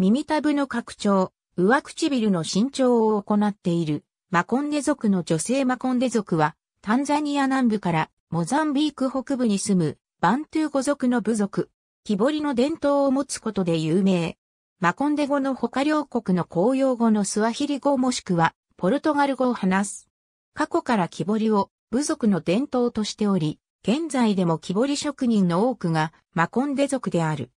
耳たぶの拡張、上唇の伸長を行っている、マコンデ族の女性マコンデ族は、タンザニア南部からモザンビーク北部に住むバントゥー語族の部族、木彫りの伝統を持つことで有名。マコンデ語の他両国の公用語のスワヒリ語もしくはポルトガル語を話す。過去から木彫りを部族の伝統としており、現在でも木彫り職人の多くがマコンデ族である。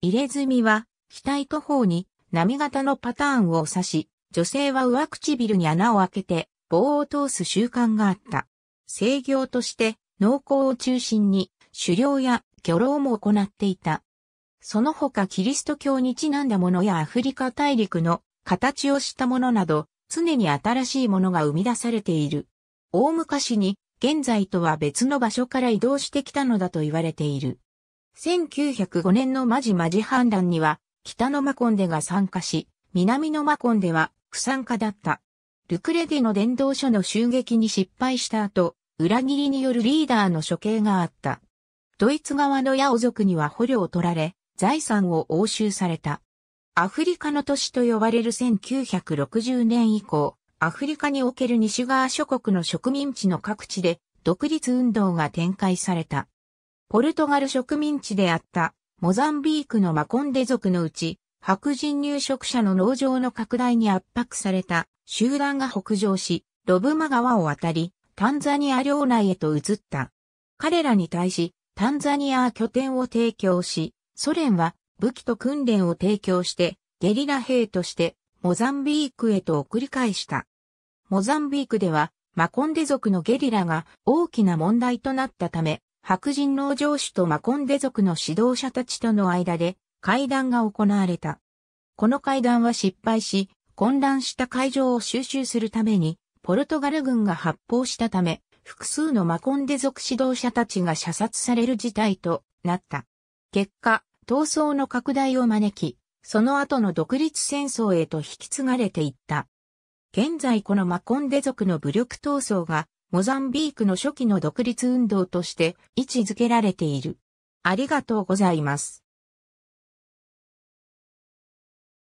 入れ墨は額と頬に波型のパターンを指し、女性は上唇に穴を開けて棒を通す習慣があった。制御として農耕を中心に狩猟や漁労も行っていた。その他キリスト教にちなんだものやアフリカ大陸の形をしたものなど常に新しいものが生み出されている。大昔に現在とは別の場所から移動してきたのだと言われている。1905年のマジマジ判断には北のマコンデが参加し、南のマコンデは不参加だった。ルクレデの伝道書の襲撃に失敗した後、裏切りによるリーダーの処刑があった。ドイツ側のヤオ族には捕虜を取られ、財産を押収された。アフリカの都市と呼ばれる1960年以降、アフリカにおける西側諸国の植民地の各地で独立運動が展開された。ポルトガル植民地であったモザンビークのマコンデ族のうち、白人入植者の農場の拡大に圧迫された集団が北上し、ロブマ川を渡り、タンザニア領内へと移った。彼らに対し、タンザニア拠点を提供し、ソ連は武器と訓練を提供して、ゲリラ兵としてモザンビークへと送り返した。モザンビークでは、マコンデ族のゲリラが大きな問題となったため、白人農場主とマコンデ族の指導者たちとの間で会談が行われた。この会談は失敗し、混乱した会場を収集するために、ポルトガル軍が発砲したため、複数のマコンデ族指導者たちが射殺される事態となった。結果、闘争の拡大を招き、その後の独立戦争へと引き継がれていった。現在このマコンデ族の武力闘争がモザンビークの初期の独立運動として位置づけられている。ありがとうございます。